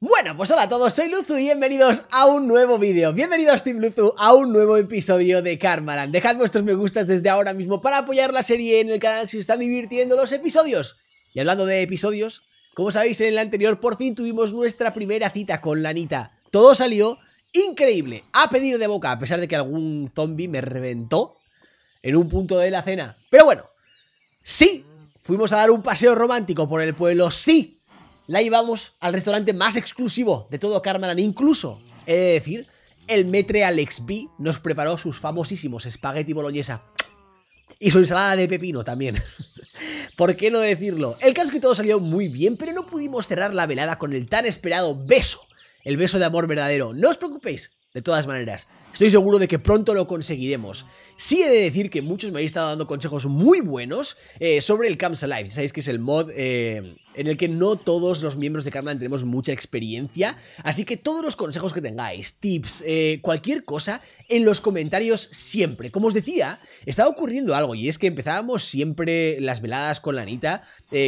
Bueno, pues hola a todos, soy Luzu y bienvenidos a un nuevo vídeo. Bienvenidos Team Luzu a un nuevo episodio de Karmaland. Dejad vuestros me gustas desde ahora mismo para apoyar la serie en el canal si os están divirtiendo los episodios. Y hablando de episodios, como sabéis en el anterior por fin tuvimos nuestra primera cita con Lanita. Todo salió increíble, a pedir de boca, a pesar de que algún zombie me reventó en un punto de la cena. Pero bueno, sí, fuimos a dar un paseo romántico por el pueblo, sí, la llevamos al restaurante más exclusivo de todo Carmelan. Incluso, he de decir, el metre Alex B nos preparó sus famosísimos espagueti boloñesa. Y su ensalada de pepino también. ¿Por qué no decirlo? El caso es que todo salió muy bien, pero no pudimos cerrar la velada con el tan esperado beso. El beso de amor verdadero. No os preocupéis, de todas maneras. Estoy seguro de que pronto lo conseguiremos. Sí he de decir que muchos me habéis estado dando consejos muy buenos eh, sobre el Camps Alive. Sabéis que es el mod eh, en el que no todos los miembros de Carmen tenemos mucha experiencia. Así que todos los consejos que tengáis, tips, eh, cualquier cosa, en los comentarios siempre. Como os decía, estaba ocurriendo algo y es que empezábamos siempre las veladas con la Anita,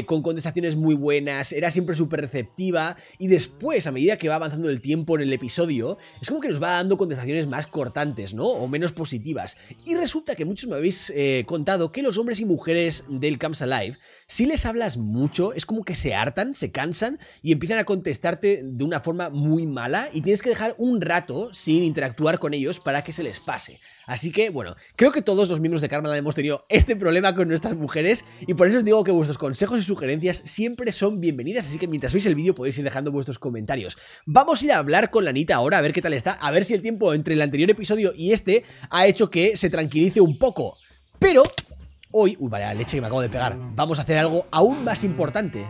con contestaciones muy buenas, era siempre súper receptiva y después, a medida que va avanzando el tiempo en el episodio, es como que nos va dando contestaciones más cortantes, ¿no? O menos positivas. Y resulta que muchos me habéis eh, contado que los hombres y mujeres del Camps Alive, si les hablas mucho, es como que se hartan, se cansan y empiezan a contestarte de una forma muy mala y tienes que dejar un rato sin interactuar con ellos para que se les pase. Así que, bueno, creo que todos los miembros de karma hemos tenido este problema con nuestras mujeres y por eso os digo que vuestros consejos y sugerencias siempre son bienvenidas, así que mientras veis el vídeo podéis ir dejando vuestros comentarios. Vamos a ir a hablar con la ahora, a ver qué tal está, a ver si el tiempo entre el anterior episodio y este ha hecho que se tranquilice tranquilice un poco. Pero hoy... Uy, vale, la leche que me acabo de pegar. Vamos a hacer algo aún más importante.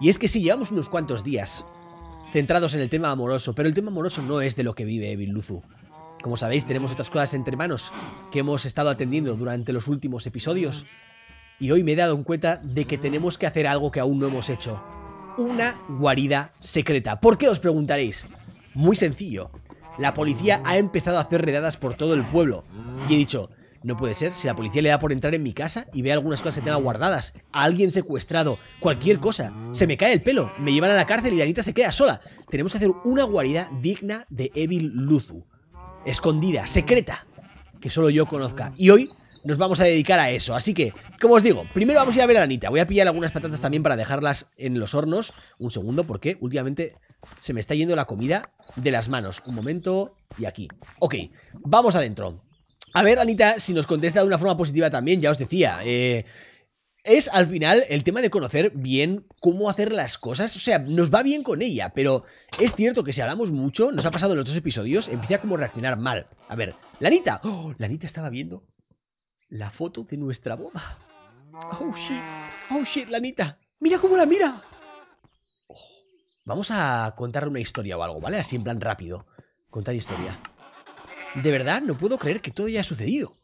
Y es que sí, llevamos unos cuantos días centrados en el tema amoroso, pero el tema amoroso no es de lo que vive Evil Luzu. Como sabéis, tenemos otras cosas entre manos que hemos estado atendiendo durante los últimos episodios. Y hoy me he dado en cuenta de que tenemos que hacer algo que aún no hemos hecho. Una guarida secreta. ¿Por qué os preguntaréis? Muy sencillo la policía ha empezado a hacer redadas por todo el pueblo. Y he dicho, no puede ser, si la policía le da por entrar en mi casa y ve algunas cosas que tenga guardadas, a alguien secuestrado, cualquier cosa, se me cae el pelo, me llevan a la cárcel y Anita se queda sola. Tenemos que hacer una guarida digna de Evil Luzu, escondida, secreta, que solo yo conozca. Y hoy nos vamos a dedicar a eso. Así que, como os digo, primero vamos a ir a ver a Anita. Voy a pillar algunas patatas también para dejarlas en los hornos. Un segundo, porque últimamente se me está yendo la comida de las manos. Un momento y aquí. Ok, vamos adentro. A ver, Anita, si nos contesta de una forma positiva también, ya os decía. Eh, es al final el tema de conocer bien cómo hacer las cosas. O sea, nos va bien con ella, pero es cierto que si hablamos mucho, nos ha pasado en los dos episodios, empieza a como reaccionar mal. A ver, Lanita. Oh, Lanita estaba viendo la foto de nuestra boda. Oh shit. Oh shit, Lanita. Mira cómo la mira. Vamos a contar una historia o algo, ¿vale? Así en plan rápido. Contar historia. De verdad, no puedo creer que todo haya sucedido.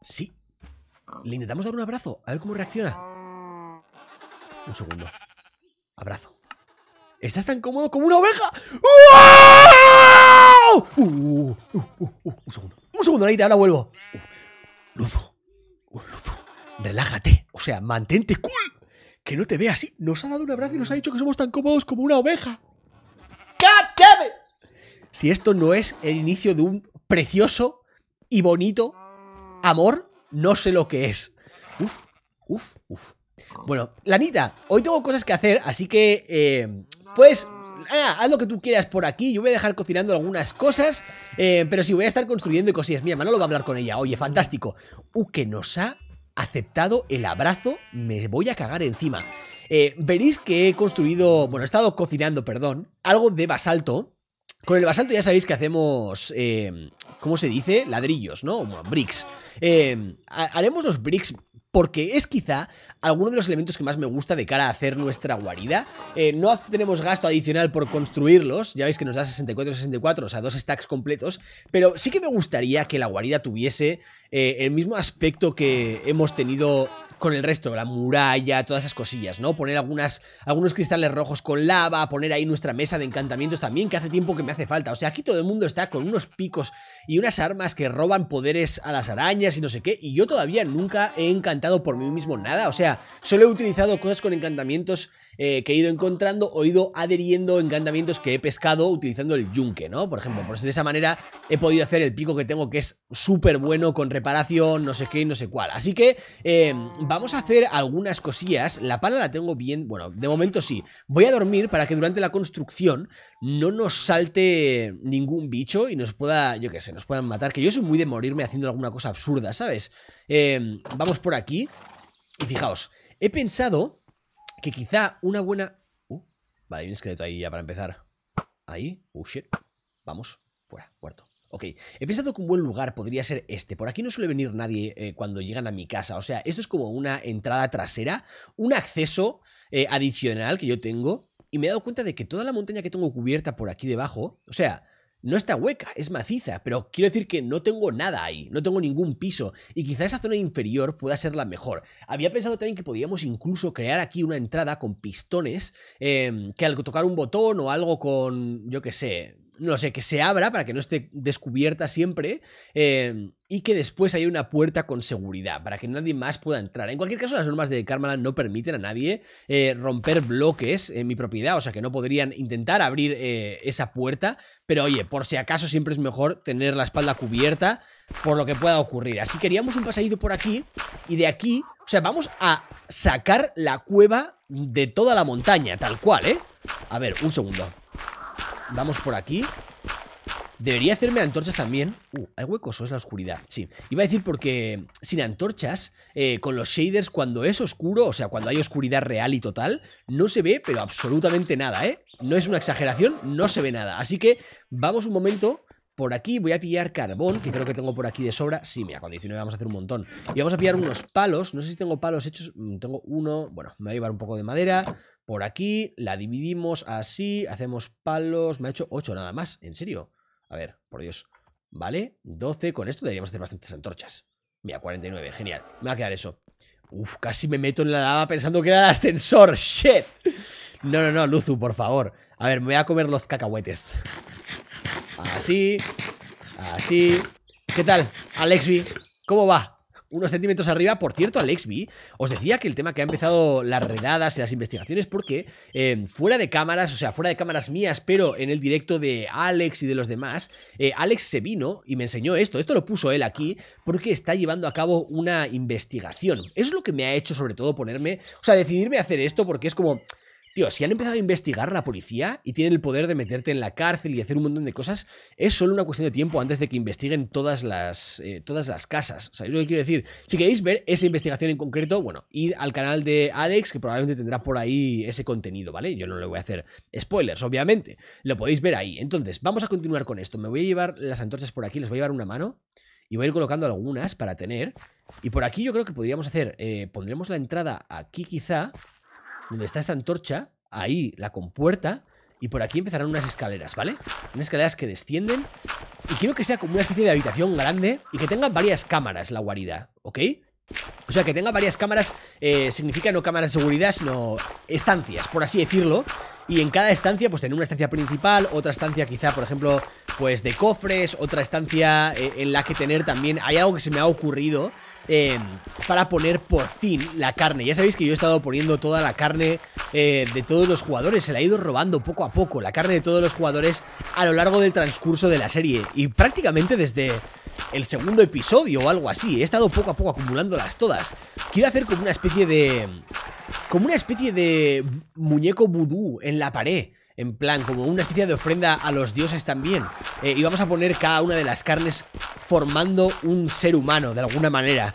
Sí. Le intentamos dar un abrazo, a ver cómo reacciona. Un segundo. Abrazo. Estás tan cómodo como una oveja. Uh, uh, uh, un segundo. Un segundo, Naita. ahora vuelvo. Luzo. Luzo. Relájate. O sea, mantente cool que no te vea así. Nos ha dado un abrazo y nos ha dicho que somos tan cómodos como una oveja. ¡Cállate! Si esto no es el inicio de un precioso y bonito amor, no sé lo que es. Uf, uf, uf. Bueno, Lanita, hoy tengo cosas que hacer, así que eh, pues haz lo que tú quieras por aquí Yo voy a dejar cocinando algunas cosas eh, Pero si voy a estar construyendo cosillas Mira, lo va a hablar con ella Oye, fantástico Uh, que nos ha aceptado el abrazo, me voy a cagar encima. Eh, veréis que he construido, bueno, he estado cocinando, perdón, algo de basalto. Con el basalto ya sabéis que hacemos, eh, ¿cómo se dice? Ladrillos, ¿no? bricks. Em, haremos los bricks porque es quizá alguno de los elementos que más me gusta de cara a hacer nuestra guarida. Eh, no tenemos gasto adicional por construirlos, ya veis que nos da 64, 64, o sea, dos stacks completos, pero sí que me gustaría que la guarida tuviese eh, el mismo aspecto que hemos tenido con el resto, la muralla, todas esas cosillas, ¿no? Poner algunas, algunos cristales rojos con lava, poner ahí nuestra mesa de encantamientos también, que hace tiempo que me hace falta. O sea, aquí todo el mundo está con unos picos y unas armas que roban poderes a las arañas y no sé qué, y yo todavía nunca he encantado por mí mismo nada, o sea, solo he utilizado cosas con encantamientos eh, que he ido encontrando o he ido adheriendo encantamientos que he pescado utilizando el yunque, ¿no? Por ejemplo, pues de esa manera he podido hacer el pico que tengo que es súper bueno con reparación, no sé qué no sé cuál. Así que em, vamos a hacer algunas cosillas. La pala la tengo bien, bueno, de momento sí. Voy a dormir para que durante la construcción no nos salte ningún bicho y nos pueda, yo qué sé, nos puedan matar. Que yo soy muy de morirme haciendo alguna cosa absurda, ¿sabes? Em, vamos por aquí. Y fijaos, he pensado que quizá una buena... Uh, vale, hay un esqueleto ahí ya para empezar. Ahí. Oh, shit. Vamos. Fuera. Muerto. Ok, he pensado que un buen lugar podría ser este. Por aquí no suele venir nadie eh, cuando llegan a mi casa. O sea, esto es como una entrada trasera, un acceso eh, adicional que yo tengo. Y me he dado cuenta de que toda la montaña que tengo cubierta por aquí debajo, o sea, no está hueca, es maciza, pero quiero decir que no tengo nada ahí, no tengo ningún piso, y quizá esa zona inferior pueda ser la mejor. Había pensado también que podíamos incluso crear aquí una entrada con pistones, em, que al tocar un botón o algo con, yo qué sé, no sé, que se abra para que no esté descubierta siempre em, y que después haya una puerta con seguridad para que nadie más pueda entrar. En cualquier caso, las normas de Carmela no permiten a nadie eh, romper bloques en mi propiedad, o sea que no podrían intentar abrir eh, esa puerta, pero oye, por si acaso siempre es mejor tener la espalda cubierta por lo que pueda ocurrir. Así que un pasadito por aquí y de aquí, o sea, vamos a sacar la cueva de toda la montaña, tal cual, ¿eh? A ver, un segundo. Vamos por aquí Debería hacerme antorchas también Uh, ¿hay huecos o es la oscuridad? Sí Iba a decir porque sin antorchas eh, Con los shaders cuando es oscuro O sea, cuando hay oscuridad real y total No se ve, pero absolutamente nada, ¿eh? No es una exageración, no se ve nada Así que vamos un momento por aquí voy a pillar carbón, que creo que tengo por aquí de sobra. Sí, mira, con 19 vamos a hacer un montón. Y vamos a pillar unos palos. No sé si tengo palos hechos. Mm, tengo uno. Bueno, me voy a llevar un poco de madera por aquí, la dividimos así, hacemos palos, me ha hecho 8 nada más, en serio. A ver, por Dios. Vale, 12, con esto deberíamos hacer bastantes antorchas. Mira, 49, genial. Me va a quedar eso. Uf, casi me meto en la lava pensando que era el ascensor, shit. No, no, no, Luzu, por favor. A ver, me voy a comer los cacahuetes. Así, así. ¿Qué tal, Alexby? ¿Cómo va? unos centímetros arriba. Por cierto, Alex Alexby, os decía que el tema que ha empezado las redadas y las investigaciones, porque eh, fuera de cámaras, o sea, fuera de cámaras mías, pero en el directo de Alex y de los demás, eh, Alex se vino y me enseñó esto. Esto lo puso él aquí porque está llevando a cabo una investigación. Eso es lo que me ha hecho, sobre todo, ponerme, o sea, decidirme a hacer esto porque es como Tío, si han empezado a investigar la policía y tienen el poder de meterte en la cárcel y hacer un montón de cosas, es solo una cuestión de tiempo antes de que investiguen todas las, eh, todas las casas. ¿Sabéis lo que quiero decir? Si queréis ver esa investigación en concreto, bueno, id al canal de Alex, que probablemente tendrá por ahí ese contenido, ¿vale? Yo no le voy a hacer spoilers, obviamente. Lo podéis ver ahí. Entonces, vamos a continuar con esto. Me voy a llevar las antorchas por aquí, les voy a llevar una mano y voy a ir colocando algunas para tener. Y por aquí yo creo que podríamos hacer, eh, pondremos la entrada aquí quizá donde está esta antorcha, ahí la compuerta, y por aquí empezarán unas escaleras, ¿vale? Unas escaleras que descienden, y quiero que sea como una especie de habitación grande y que tenga varias cámaras la guarida, ¿ok? O sea, que tenga varias cámaras eh, significa no cámaras de seguridad, sino estancias, por así decirlo. Y en cada estancia, pues tener una estancia principal, otra estancia quizá, por ejemplo, pues de cofres, otra estancia eh, en la que tener también... Hay algo que se me ha ocurrido Em, para poner por fin la carne. Ya sabéis que yo he estado poniendo toda la carne eh, de todos los jugadores, se la he ido robando poco a poco, la carne de todos los jugadores a lo largo del transcurso de la serie y prácticamente desde el segundo episodio o algo así. He estado poco a poco acumulándolas todas. Quiero hacer como una especie de... como una especie de muñeco vudú en la pared. En plan, como una especie de ofrenda a los dioses también. Eh, y vamos a poner cada una de las carnes formando un ser humano de alguna manera.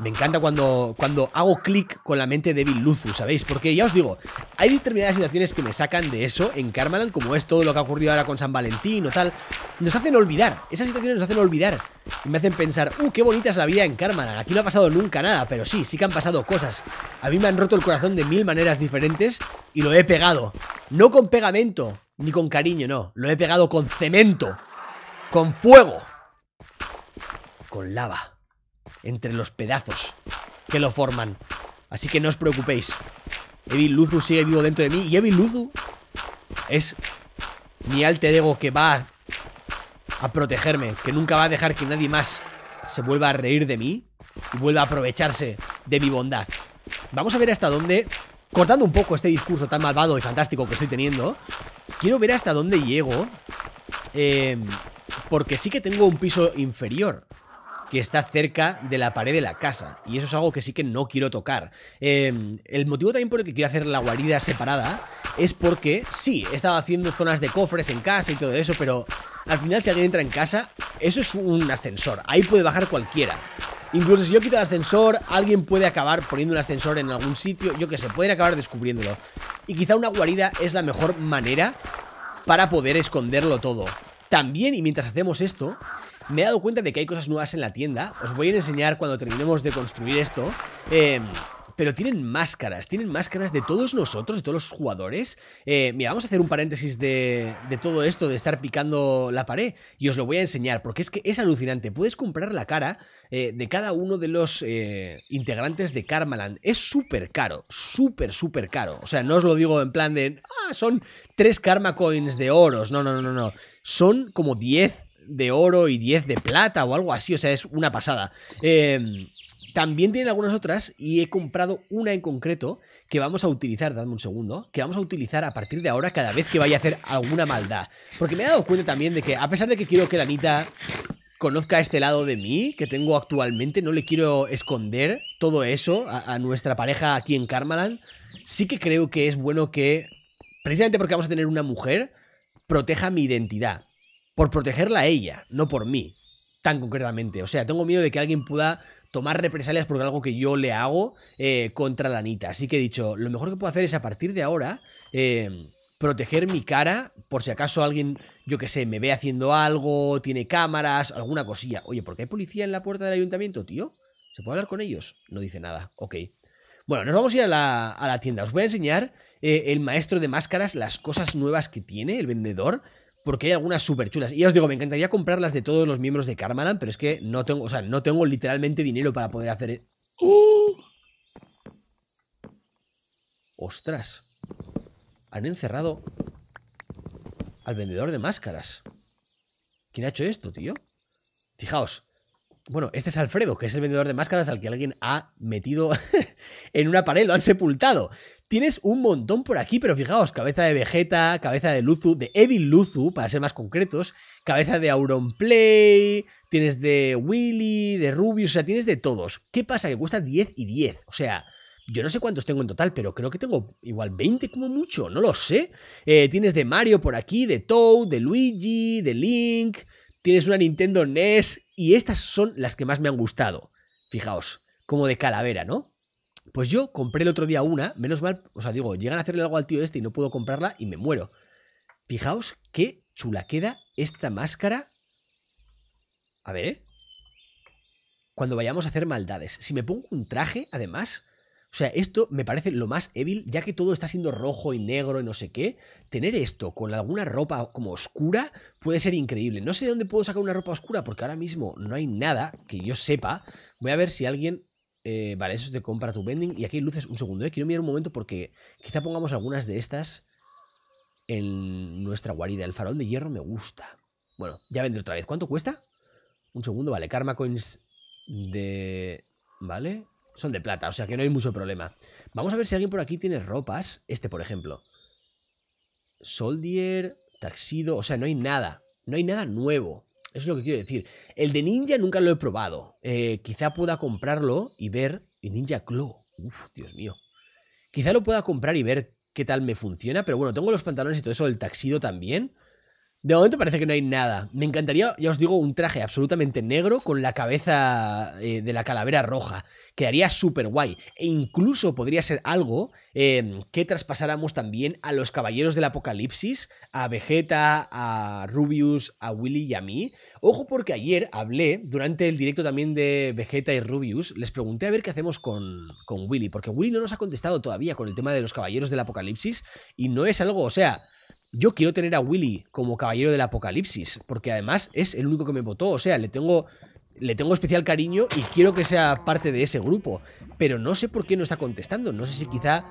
Me encanta cuando, cuando hago clic con la mente de Bill Luzu, ¿sabéis? Porque ya os digo, hay determinadas situaciones que me sacan de eso en Carmelan, como es todo lo que ha ocurrido ahora con San Valentín o tal. Nos hacen olvidar, esas situaciones nos hacen olvidar. Y me hacen pensar, ¡uh, qué bonita es la vida en Carmaland! Aquí no ha pasado nunca nada, pero sí, sí que han pasado cosas. A mí me han roto el corazón de mil maneras diferentes y lo he pegado. No con pegamento, ni con cariño, no. Lo he pegado con cemento. Con fuego. Con lava. Entre los pedazos que lo forman. Así que no os preocupéis. Evil Luzu sigue vivo dentro de mí. Y Evil Luzu es mi alter ego que va a, a protegerme. Que nunca va a dejar que nadie más se vuelva a reír de mí. Y vuelva a aprovecharse de mi bondad. Vamos a ver hasta dónde cortando un poco este discurso tan malvado y fantástico que estoy teniendo, quiero ver hasta dónde llego. Eh, porque sí que tengo un piso inferior que está cerca de la pared de la casa. Y eso es algo que sí que no quiero tocar. Eh, el motivo también por el que quiero hacer la guarida separada es porque, sí, he estado haciendo zonas de cofres en casa y todo eso, pero al final si alguien entra en casa, eso es un ascensor. Ahí puede bajar cualquiera. Incluso si yo quito el ascensor, alguien puede acabar poniendo un ascensor en algún sitio, yo qué sé, pueden acabar descubriéndolo. Y quizá una guarida es la mejor manera para poder esconderlo todo. También, y mientras hacemos esto, me he dado cuenta de que hay cosas nuevas en la tienda. Os voy a enseñar cuando terminemos de construir esto. Eh, pero tienen máscaras, tienen máscaras de todos nosotros, de todos los jugadores. Eh, mira, vamos a hacer un paréntesis de, de, todo esto, de estar picando la pared, y os lo voy a enseñar, porque es que es alucinante. Puedes comprar la cara eh, de cada uno de los eh, integrantes de Karmaland. Es súper caro, súper, súper caro. O sea, no os lo digo en plan de, ah, son tres Karma Coins de oros. No, no, no, no, no. Son como 10 de oro y 10 de plata o algo así, o sea, es una pasada. Eh, también tienen algunas otras y he comprado una en concreto que vamos a utilizar, dadme un segundo, que vamos a utilizar a partir de ahora cada vez que vaya a hacer alguna maldad. Porque me he dado cuenta también de que a pesar de que quiero que la Anita conozca este lado de mí que tengo actualmente, no le quiero esconder todo eso a, nuestra pareja aquí en Carmalan, sí que creo que es bueno que, precisamente porque vamos a tener una mujer, proteja mi identidad. Por protegerla a ella, no por mí, tan concretamente. O sea, tengo miedo de que alguien pueda tomar represalias por algo que yo le hago eh, contra la Anita. Así que he dicho, lo mejor que puedo hacer es a partir de ahora eh, proteger mi cara por si acaso alguien, yo que sé, me ve haciendo algo, tiene cámaras, alguna cosilla. Oye, ¿por qué hay policía en la puerta del ayuntamiento, tío? ¿Se puede hablar con ellos? No dice nada. Ok. Bueno, nos vamos a ir a la, a la tienda. Os voy a enseñar eh, el maestro de máscaras, las cosas nuevas que tiene, el vendedor porque hay algunas súper chulas. Y os digo, me encantaría comprarlas de todos los miembros de Karmaland, pero es que no tengo, o sea, no tengo literalmente dinero para poder hacer. E- ¡Oh! ¡Ostras! Han encerrado al vendedor de máscaras. ¿Quién ha hecho esto, tío? Fijaos. Bueno, este es Alfredo, que es el vendedor de máscaras al que alguien ha metido en una pared, lo han sepultado. Tienes un montón por aquí, pero fijaos, cabeza de Vegeta, cabeza de Luzu, de Evil Luzu, para ser más concretos, cabeza de Auronplay, tienes de Willy, de Rubius, o sea, tienes de todos. ¿Qué pasa? Que cuesta 10 y 10, o sea... Yo no sé cuántos tengo en total, pero creo que tengo igual 20 como mucho, no lo sé. Eh, tienes de Mario por aquí, de Toad, de Luigi, de Link, tienes una Nintendo NES y estas son las que más me han gustado. Fijaos, como de calavera, ¿no? Pues yo compré el otro día una, menos mal, o sea, digo, llegan a hacerle algo al tío este y no puedo comprarla y me muero. Fijaos qué chula queda esta máscara. A ver, ¿eh? Cuando vayamos a hacer maldades. Si me pongo un traje, además, o sea, esto me parece lo más débil, ya que todo está siendo rojo y negro y no sé qué. Tener esto con alguna ropa como oscura puede ser increíble. No sé de dónde puedo sacar una ropa oscura, porque ahora mismo no hay nada que yo sepa. Voy a ver si alguien eh, vale, eso es de compra tu vending. Y aquí hay luces. Un segundo, eh. Quiero mirar un momento porque quizá pongamos algunas de estas en nuestra guarida. El farol de hierro me gusta. Bueno, ya vendré otra vez. ¿Cuánto cuesta? Un segundo, vale. Karma coins de... Vale. Son de plata, o sea que no hay mucho problema. Vamos a ver si alguien por aquí tiene ropas. Este, por ejemplo. Soldier, taxido. O sea, no hay nada. No hay nada nuevo. Eso es lo que quiero decir. El de Ninja nunca lo he probado. Eh, quizá pueda comprarlo y ver. Y Ninja Claw. Uf, Dios mío. Quizá lo pueda comprar y ver qué tal me funciona. Pero bueno, tengo los pantalones y todo eso, el taxido también. De momento parece que no hay nada. Me encantaría, ya os digo, un traje absolutamente negro con la cabeza eh, de la calavera roja. Quedaría súper guay. E incluso podría ser algo em, que traspasáramos también a los Caballeros del Apocalipsis, a Vegeta, a Rubius, a Willy y a mí. Ojo porque ayer hablé, durante el directo también de Vegeta y Rubius, les pregunté a ver qué hacemos con, con Willy, porque Willy no nos ha contestado todavía con el tema de los Caballeros del Apocalipsis y no es algo, o sea yo quiero tener a Willy como caballero del apocalipsis, porque además es el único que me votó, o sea, le tengo, le tengo especial cariño y quiero que sea parte de ese grupo, pero no sé por qué no está contestando, no sé si quizá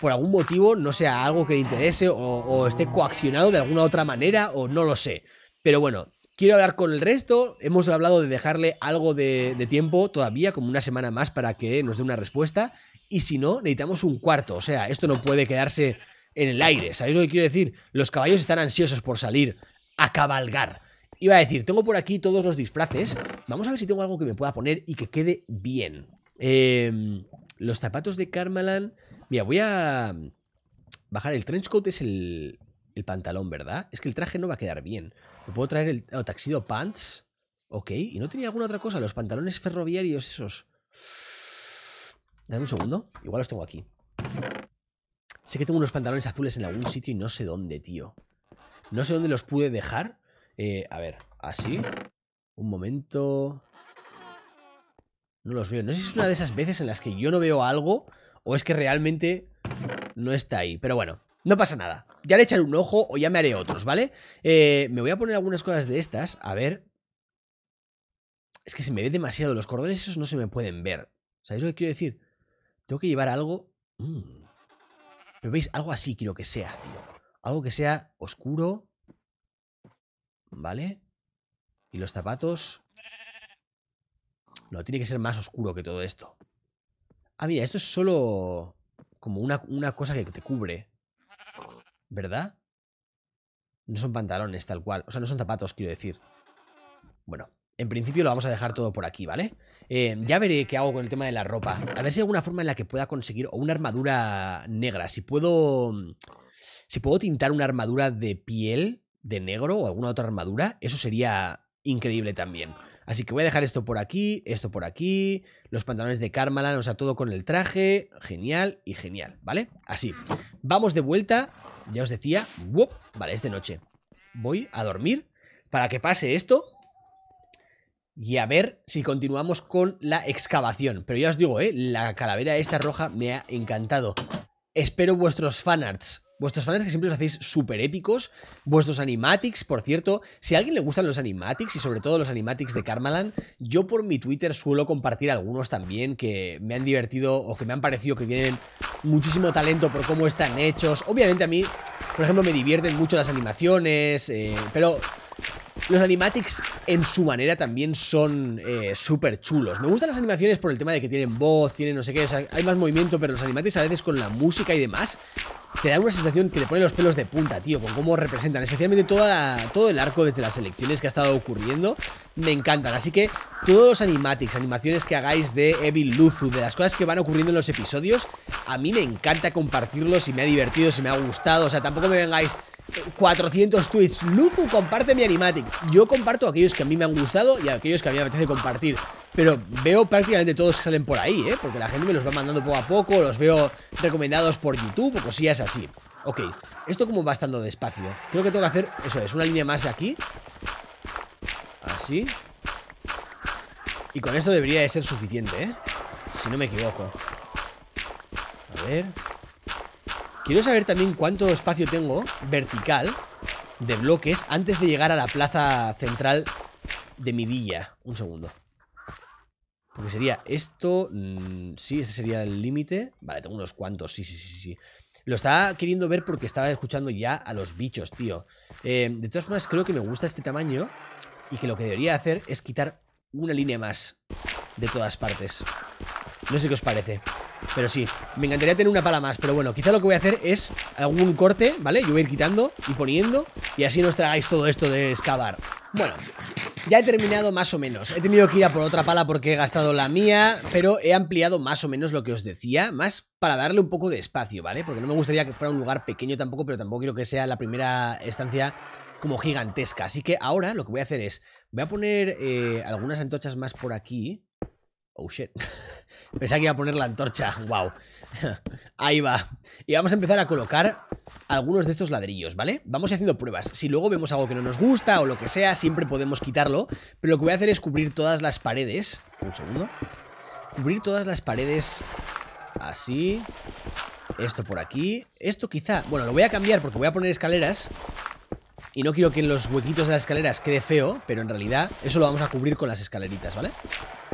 por algún motivo no sea algo que le interese o, esté coaccionado de alguna otra manera o no lo sé, pero bueno. Quiero hablar con el resto, hemos hablado de dejarle algo de tiempo todavía, como una semana más para que nos dé una respuesta, y si no, necesitamos un cuarto, o sea, esto no puede quedarse en el aire. ¿Sabéis lo que quiero decir? Los caballos están ansiosos por salir a cabalgar. Iba a decir, tengo por aquí todos los disfraces. Vamos a ver si tengo algo que me pueda poner y que quede bien. Em, los zapatos de Carmelan. Mira, voy a bajar. El trench coat es el, pantalón, ¿verdad? Es que el traje no va a quedar bien. puedo traer el oh, taxido pants. Ok. ¿Y no tenía alguna otra cosa? Los pantalones ferroviarios esos. Dame un segundo. Igual los tengo aquí. Sé que tengo unos pantalones azules en algún sitio y no sé dónde, tío. No sé dónde los pude dejar. Eh, a ver, así. Un momento. No los veo. No sé si es una de esas veces en las que yo no veo algo o es que realmente no está ahí. Pero bueno, no pasa nada. Ya le echaré un ojo o ya me haré otros, ¿vale? Eh, me voy a poner algunas cosas de estas. A ver. Es que se me ve demasiado. Los cordones esos no se me pueden ver. ¿Sabéis lo que quiero decir? Tengo que llevar algo... Mmm pero veis, algo así quiero que sea, tío. Algo que sea oscuro. ¿Vale? Y los zapatos. No, tiene que ser más oscuro que todo esto. Ah, mira, esto es solo como una, una cosa que te cubre. ¿Verdad? No son pantalones, tal cual. O sea, no son zapatos, quiero decir. Bueno, en principio lo vamos a dejar todo por aquí, ¿vale? Eh, ya veré qué hago con el tema de la ropa. A ver si hay alguna forma en la que pueda conseguir o una armadura negra. Si puedo... Si puedo tintar una armadura de piel de negro o alguna otra armadura, eso sería increíble también. Así que voy a dejar esto por aquí, esto por aquí, los pantalones de Carmalan, o sea, todo con el traje, genial y genial, ¿vale? Así, vamos de vuelta, ya os decía, vale, es de noche. Voy a dormir para que pase esto y a ver si continuamos con la excavación. Pero ya os digo, ¿eh? la calavera esta roja me ha encantado. Espero vuestros fanarts. Vuestros fanarts que siempre los hacéis súper épicos. Vuestros animatics, por cierto. Si a alguien le gustan los animatics y sobre todo los animatics de Karmaland, yo por mi Twitter suelo compartir algunos también que me han divertido o que me han parecido que tienen muchísimo talento por cómo están hechos. Obviamente a mí, por ejemplo, me divierten mucho las animaciones, eh, pero los animatics en su manera también son eh, súper chulos. Me gustan las animaciones por el tema de que tienen voz, tienen no sé qué, hay más movimiento, pero los animatics a veces con la música y demás te dan una sensación que te pone los pelos de punta, tío, con cómo representan, especialmente todo el arco desde las elecciones que ha estado ocurriendo, me encantan. Así que todos los animatics, animaciones que hagáis de Evil Luzu, de las cosas que van ocurriendo en los episodios, a mí me encanta compartirlos y me ha divertido, si me ha gustado, o sea, tampoco me vengáis 400 tweets. Luku comparte mi animatic. Yo comparto aquellos que a mí me han gustado y aquellos que a mí me apetece compartir. Pero veo prácticamente todos que salen por ahí, ¿eh? Porque la gente me los va mandando poco a poco, los veo recomendados por YouTube o cosillas así. Ok, esto como va estando despacio. Creo que tengo que hacer, eso es, una línea más de aquí. Así. Y con esto debería de ser suficiente, ¿eh? Si no me equivoco. A ver... Quiero saber también cuánto espacio tengo vertical de bloques antes de llegar a la plaza central de mi villa. Un segundo. Porque sería esto... Mm, sí, ese sería el límite. Vale, tengo unos cuantos. Sí, sí, sí, sí. Lo estaba queriendo ver porque estaba escuchando ya a los bichos, tío. Eh, de todas formas, creo que me gusta este tamaño y que lo que debería hacer es quitar una línea más de todas partes. No sé qué os parece. Pero sí, me encantaría tener una pala más Pero bueno, quizá lo que voy a hacer es algún corte, ¿vale? Yo voy a ir quitando y poniendo Y así no os tragáis todo esto de excavar Bueno, ya he terminado más o menos He tenido que ir a por otra pala porque he gastado la mía Pero he ampliado más o menos lo que os decía Más para darle un poco de espacio, ¿vale? Porque no me gustaría que fuera un lugar pequeño tampoco Pero tampoco quiero que sea la primera estancia como gigantesca Así que ahora lo que voy a hacer es Voy a poner eh, algunas antochas más por aquí Oh shit. Pensaba que iba a poner la antorcha. Wow. Ahí va. Y vamos a empezar a colocar algunos de estos ladrillos, ¿vale? Vamos haciendo pruebas. Si luego vemos algo que no nos gusta o lo que sea, siempre podemos quitarlo. Pero lo que voy a hacer es cubrir todas las paredes. Un segundo. Cubrir todas las paredes así. Esto por aquí. Esto quizá... Bueno, lo voy a cambiar porque voy a poner escaleras. Y no quiero que en los huequitos de las escaleras quede feo, pero en realidad eso lo vamos a cubrir con las escaleritas, ¿vale?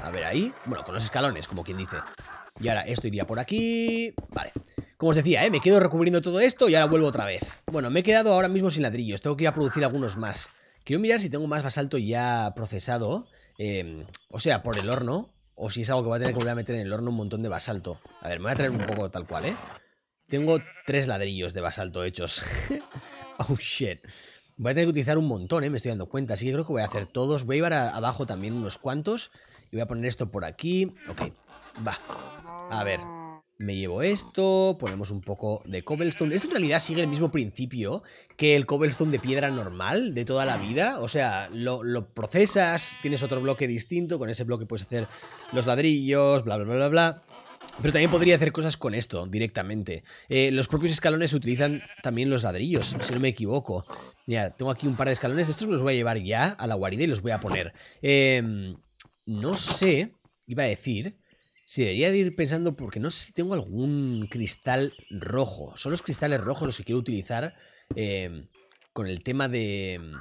A ver ahí, bueno, con los escalones, como quien dice. Y ahora esto iría por aquí, vale. Como os decía, ¿eh? me quedo recubriendo todo esto y ahora vuelvo otra vez. Bueno, me he quedado ahora mismo sin ladrillos, tengo que ir a producir algunos más. Quiero mirar si tengo más basalto ya procesado, em, o sea, por el horno, o si es algo que voy a tener que volver a meter en el horno un montón de basalto. A ver, me voy a traer un poco tal cual, ¿eh? Tengo tres ladrillos de basalto hechos. Oh, shit. Voy a tener que utilizar un montón, ¿eh? me estoy dando cuenta. Así que creo que voy a hacer todos. Voy a llevar abajo también unos cuantos. Y voy a poner esto por aquí. Ok, va. A ver. Me llevo esto, ponemos un poco de cobblestone. Esto en realidad sigue el mismo principio que el cobblestone de piedra normal de toda la vida. O sea, lo, lo procesas, tienes otro bloque distinto, con ese bloque puedes hacer los ladrillos, bla, bla, bla, bla, bla. Pero también podría hacer cosas con esto directamente. Eh, los propios escalones utilizan también los ladrillos, si no me equivoco. Mira, tengo aquí un par de escalones. Estos los voy a llevar ya a la guarida y los voy a poner. Eh, no sé, iba a decir, si debería de ir pensando, porque no sé si tengo algún cristal rojo. Son los cristales rojos los que quiero utilizar em, con el tema de... Em,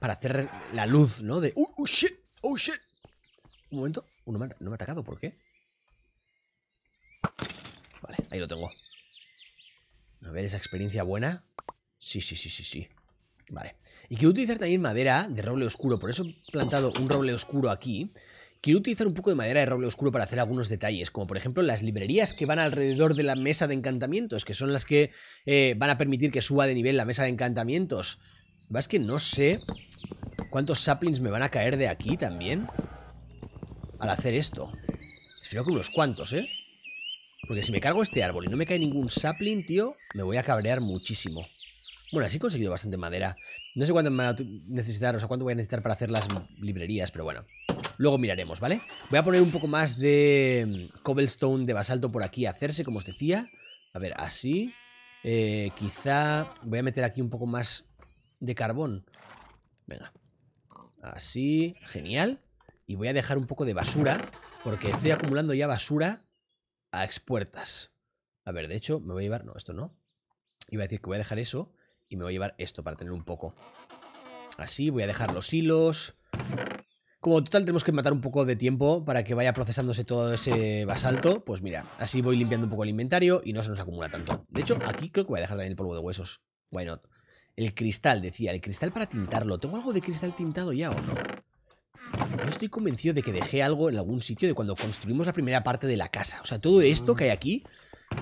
para hacer la luz, ¿no? De... Uh, ¡Oh, shit! ¡Oh, shit! Un momento. no, me no me ha atacado, ¿por qué? Vale, ahí lo tengo. A ver, esa experiencia buena. Sí, sí, sí, sí, sí. Vale. Y quiero utilizar también madera de roble oscuro. Por eso he plantado un roble oscuro aquí. Quiero utilizar un poco de madera de roble oscuro para hacer algunos detalles, como por ejemplo las librerías que van alrededor de la mesa de encantamientos, que son las que eh, van a permitir que suba de nivel la mesa de encantamientos. Es que no sé cuántos saplings me van a caer de aquí también al hacer esto. Espero que unos cuantos, ¿eh? Porque si me cargo este árbol y no me cae ningún sapling, tío, me voy a cabrear muchísimo. Bueno, así he conseguido bastante madera. No sé cuánto me a o voy a necesitar para hacer las librerías, pero bueno. Luego miraremos, ¿vale? Voy a poner un poco más de mm, cobblestone de basalto por aquí a hacerse, como os decía. A ver, así. Eh, quizá voy a meter aquí un poco más de carbón. Venga. Así. Genial. Y voy a dejar un poco de basura, porque estoy acumulando ya basura a expuertas. A ver, de hecho, me voy a llevar... No, esto no. Iba a decir que voy a dejar eso y me voy a llevar esto para tener un poco. Así, voy a dejar los hilos. Como total tenemos que matar un poco de tiempo para que vaya procesándose todo ese basalto, pues mira, así voy limpiando un poco el inventario y no se nos acumula tanto. De hecho, aquí creo que voy a dejar también el polvo de huesos. Why not? El cristal, decía, el cristal para tintarlo. ¿Tengo algo de cristal tintado ya o no? No estoy convencido de que dejé algo en algún sitio de cuando construimos la primera parte de la casa. O sea, todo esto que hay aquí,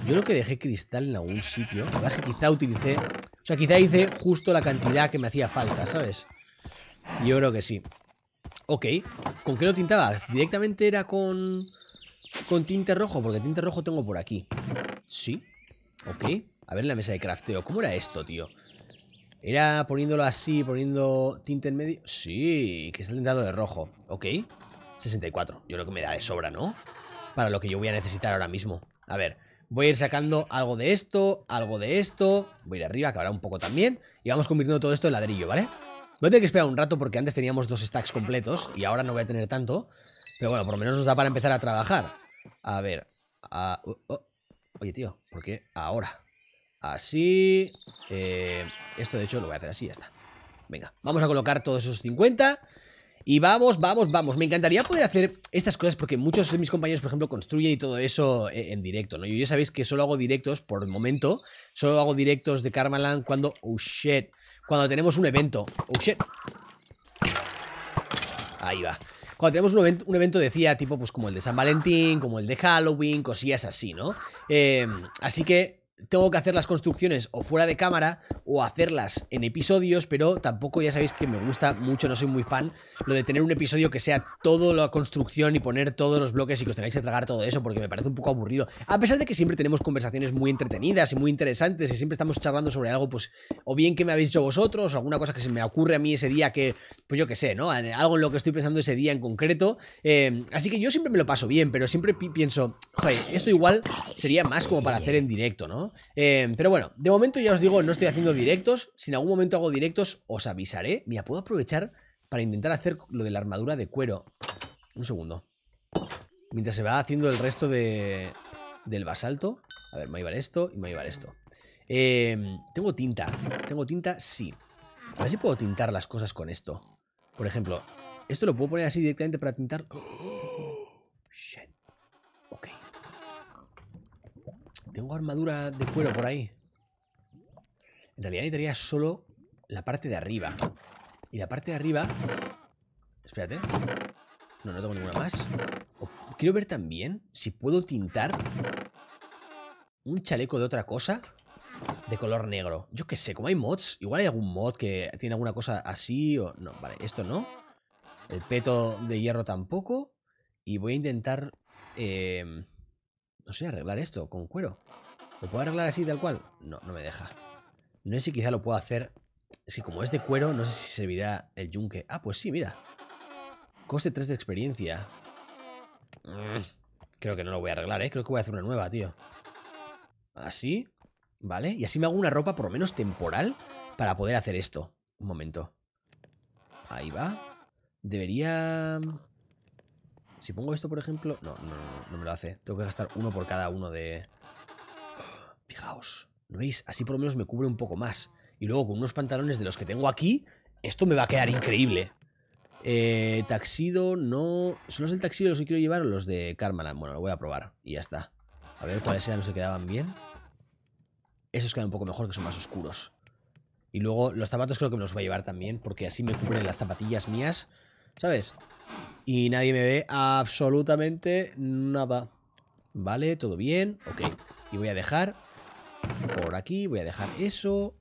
yo creo que dejé cristal en algún sitio. O que quizá utilicé... O sea, quizá hice justo la cantidad que me hacía falta, ¿sabes? Yo creo que sí. Ok. ¿Con qué lo tintabas? ¿Directamente era con... con tinte rojo? Porque tinte rojo tengo por aquí. ¿Sí? Ok. A ver la mesa de crafteo. ¿Cómo era esto, tío? Era poniéndolo así, poniendo tinte en medio. Sí, que está tintado de rojo. Ok. 64. Yo creo que me da de sobra, ¿no? Para lo que yo voy a necesitar ahora mismo. A ver, voy a ir sacando algo de esto, algo de esto. Voy a ir arriba, que habrá un poco también. Y vamos convirtiendo todo esto en ladrillo, ¿vale? Voy a tener que esperar un rato porque antes teníamos dos stacks completos y ahora no voy a tener tanto. Pero bueno, por lo menos nos da para empezar a trabajar. A ver. Oh, oh. Oye, tío, ¿por qué ahora? Así. Eh, esto de hecho lo voy a hacer así, ya está. Venga, vamos a colocar todos esos 50. Y vamos, vamos, vamos. Me encantaría poder hacer estas cosas porque muchos de mis compañeros, por ejemplo, construyen y todo eso eh, en directo, ¿no? Yo ya sabéis que solo hago directos por el momento. Solo hago directos de Karmaland cuando... Oh, shit. Cuando tenemos un evento. Oh, shit. Ahí va. Cuando tenemos un evento, un evento, decía, tipo, pues como el de San Valentín, como el de Halloween, cosillas así, ¿no? Eh, así que tengo que hacer las construcciones o fuera de cámara o hacerlas en episodios, pero tampoco ya sabéis que me gusta mucho, no soy muy fan, lo de tener un episodio que sea Todo la construcción y poner todos los bloques y que os tengáis que tragar todo eso, porque me parece un poco aburrido. A pesar de que siempre tenemos conversaciones muy entretenidas y muy interesantes y siempre estamos charlando sobre algo, pues, o bien que me habéis dicho vosotros, o alguna cosa que se me ocurre a mí ese día que, pues yo qué sé, ¿no? Algo en lo que estoy pensando ese día en concreto. Eh, así que yo siempre me lo paso bien, pero siempre pienso, joder, esto igual sería más como para hacer en directo, ¿no? Em, pero bueno, de momento ya os digo, no estoy haciendo directos. Si en algún momento hago directos, os avisaré. Mira, puedo aprovechar para intentar hacer lo de la armadura de cuero. Un segundo. Mientras se va haciendo el resto de, del basalto. A ver, me va a llevar esto y me va a llevar esto. Em, tengo tinta. ¿Tengo tinta? Sí. A ver si puedo tintar las cosas con esto. Por ejemplo, esto lo puedo poner así directamente para tintar. shit. Tengo armadura de cuero por ahí. En realidad necesitaría solo la parte de arriba. Y la parte de arriba... Espérate. No, no tengo ninguna más. quiero ver también si puedo tintar un chaleco de otra cosa de color negro. Yo qué sé, como hay mods, igual hay algún mod que tiene alguna cosa así o... No, vale, esto no. El peto de hierro tampoco. Y voy a intentar... Eh, no sé, arreglar esto con cuero. ¿Lo puedo arreglar así tal cual? No, no me deja. No sé si quizá lo puedo hacer. si como es de cuero, no sé si servirá el yunque. Ah, pues sí, mira. Coste 3 de experiencia. Mm, creo que no lo voy a arreglar, ¿eh? Creo que voy a hacer una nueva, tío. Así. ¿Vale? Y así me hago una ropa por lo menos temporal para poder hacer esto. Un momento. Ahí va. Debería... Si pongo esto, por ejemplo... No, no, no, me lo hace. Tengo que gastar uno por cada uno de... Fijaos. ¿No veis? Así por lo menos me cubre un poco más. Y luego con unos pantalones de los que tengo aquí, esto me va a quedar increíble. Eh, taxido, no... ¿Son los del taxido los que quiero llevar o los de Carmalan? Bueno, lo voy a probar y ya está. A ver cuáles eran los que quedaban bien. Esos quedan un poco mejor, que son más oscuros. Y luego los zapatos creo que me los voy a llevar también, porque así me cubren las zapatillas mías. ¿Sabes? Y nadie me ve absolutamente nada. Vale, todo bien. Ok. Y voy a dejar por aquí, voy a dejar eso.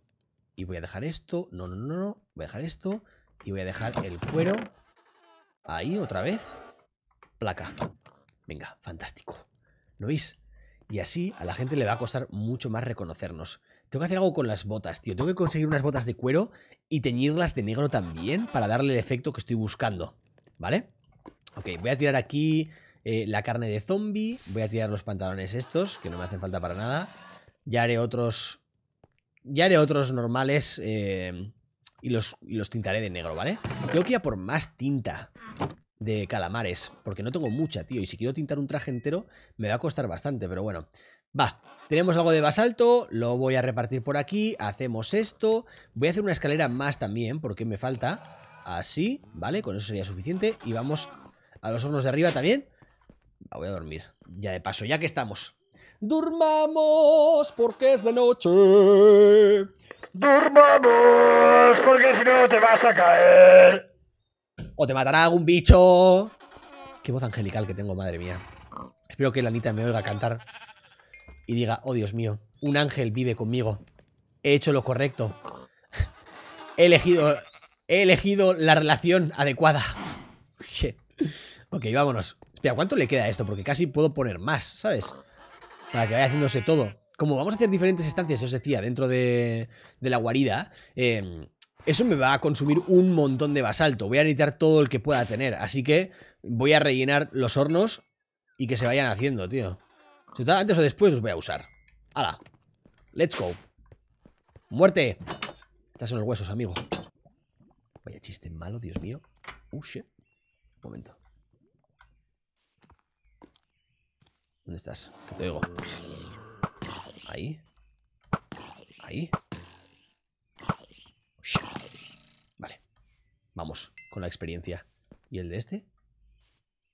Y voy a dejar esto. No, no, no, no. Voy a dejar esto. Y voy a dejar el cuero. Ahí, otra vez. Placa. Venga, fantástico. ¿Lo veis? Y así a la gente le va a costar mucho más reconocernos. Tengo que hacer algo con las botas, tío. Tengo que conseguir unas botas de cuero y teñirlas de negro también para darle el efecto que estoy buscando. ¿Vale? Ok, voy a tirar aquí eh, la carne de zombie. Voy a tirar los pantalones estos, que no me hacen falta para nada. Ya haré otros... Ya haré otros normales eh, y, los, los tintaré de negro, ¿vale? Creo que ir por más tinta de calamares, porque no tengo mucha, tío. Y si quiero tintar un traje entero, me va a costar bastante, pero bueno. Va, tenemos algo de basalto, lo voy a repartir por aquí, hacemos esto. Voy a hacer una escalera más también, porque me falta así, ¿vale? Con eso sería suficiente. Y vamos a los hornos de arriba también. Ah, voy a dormir, ya de paso, ya que estamos. Durmamos porque es de noche. Durmamos porque si no te vas a caer. O te matará algún bicho. Qué voz angelical que tengo, madre mía. Espero que la Anita me oiga cantar y diga, oh Dios mío, un ángel vive conmigo. He hecho lo correcto. he elegido, he elegido la relación adecuada. Ok, vámonos. Espera, ¿cuánto le queda a esto? Porque casi puedo poner más, ¿sabes? Para que vaya haciéndose todo. Como vamos a hacer diferentes estancias, os decía, dentro de, la guarida, em, eso me va a consumir un montón de basalto. Voy a necesitar todo el que pueda tener. Así que voy a rellenar los hornos y que se vayan haciendo, tío. Antes o después los voy a usar. ¡Hala! ¡Let's go! ¡Muerte! Estás en los huesos, amigo. Vaya chiste malo, Dios mío. Ush. Uh, un momento. ¿Dónde estás? te digo. Ahí. Ahí. Vale. Vamos, con la experiencia. ¿Y el de este?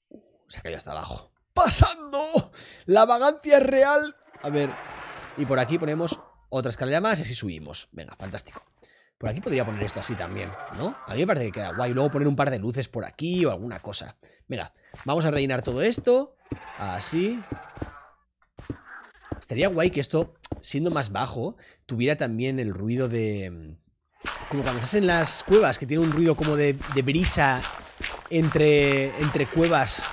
Uh, se ha caído hasta abajo. ¡Pasando! La vagancia es real. A ver. Y por aquí ponemos otra escalera más y así subimos. Venga, fantástico. Por aquí podría poner esto así también, ¿no? A mí me parece que queda guay. Luego poner un par de luces por aquí o alguna cosa. Venga, vamos a rellenar todo esto. Así. Estaría guay que esto, siendo más bajo, tuviera también el ruido de... Mm, como cuando estás en las cuevas, que tiene un ruido como de, de brisa entre, entre cuevas.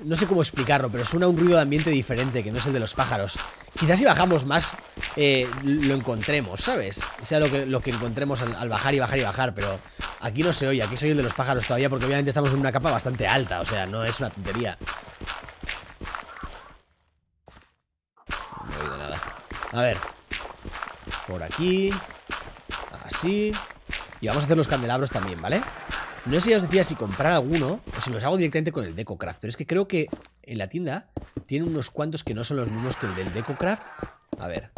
No sé cómo explicarlo, pero suena un ruido de ambiente diferente, que no es el de los pájaros. Quizás si bajamos más, eh, lo encontremos, ¿sabes? Sea lo que, lo que encontremos al, bajar y bajar y bajar, pero aquí no se oye, aquí soy el de los pájaros todavía, porque obviamente estamos en una capa bastante alta, o sea, no es una tontería. A ver. Por aquí. Así. Y vamos a hacer los candelabros también, ¿vale? No sé si os decía si comprar alguno o si los hago directamente con el DecoCraft, pero es que creo que en la tienda tienen unos cuantos que no son los mismos que el del DecoCraft. A ver,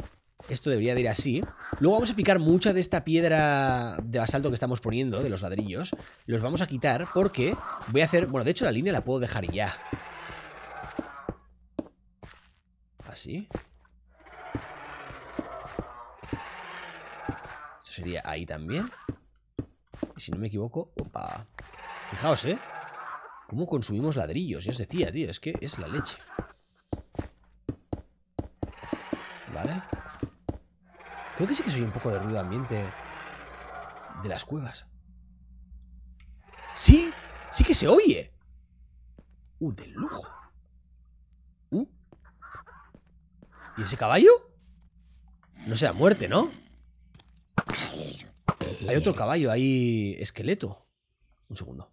esto debería de ir así. Luego vamos a picar mucha de esta piedra de basalto que estamos poniendo, de los ladrillos. Los vamos a quitar porque voy a hacer... Bueno, de hecho la línea la puedo dejar ya. Así. sería ahí también. Y si no me equivoco... Opa. Fijaos, ¿eh? ¿Cómo consumimos ladrillos? Yo os decía, tío, es que es la leche. ¿Vale? Creo que sí que soy un poco de ruido ambiente de las cuevas. ¡Sí! ¡Sí que se oye! ¡Uh, de lujo! Uh. ¿Y ese caballo? No sea muerte, ¿no? Hay otro caballo, hay esqueleto. Un segundo.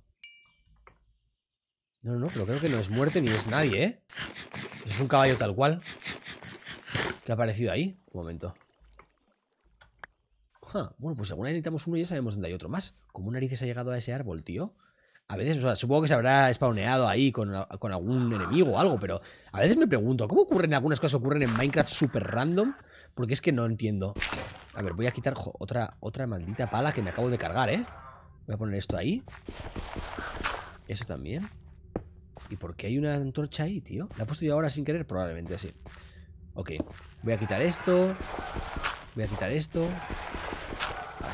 No, no, no, pero creo que no es muerte ni es nadie, ¿eh? Es un caballo tal cual. Que ha aparecido ahí? Un momento. bueno, pues según vez necesitamos uno y ya sabemos dónde hay otro más. ¿Cómo narices ha llegado a ese árbol, tío? a veces, o sea, supongo que se habrá spawneado ahí con, algún enemigo o algo, pero a veces me pregunto, ¿cómo ocurren algunas cosas ocurren en Minecraft super random? Porque es que no entiendo. A ver, voy a quitar otra, otra maldita pala que me acabo de cargar, ¿eh? Voy a poner esto ahí. Eso también. ¿Y por qué hay una antorcha ahí, tío? ¿La he puesto yo ahora sin querer? Probablemente sí. Ok. Voy a quitar esto. Voy a quitar esto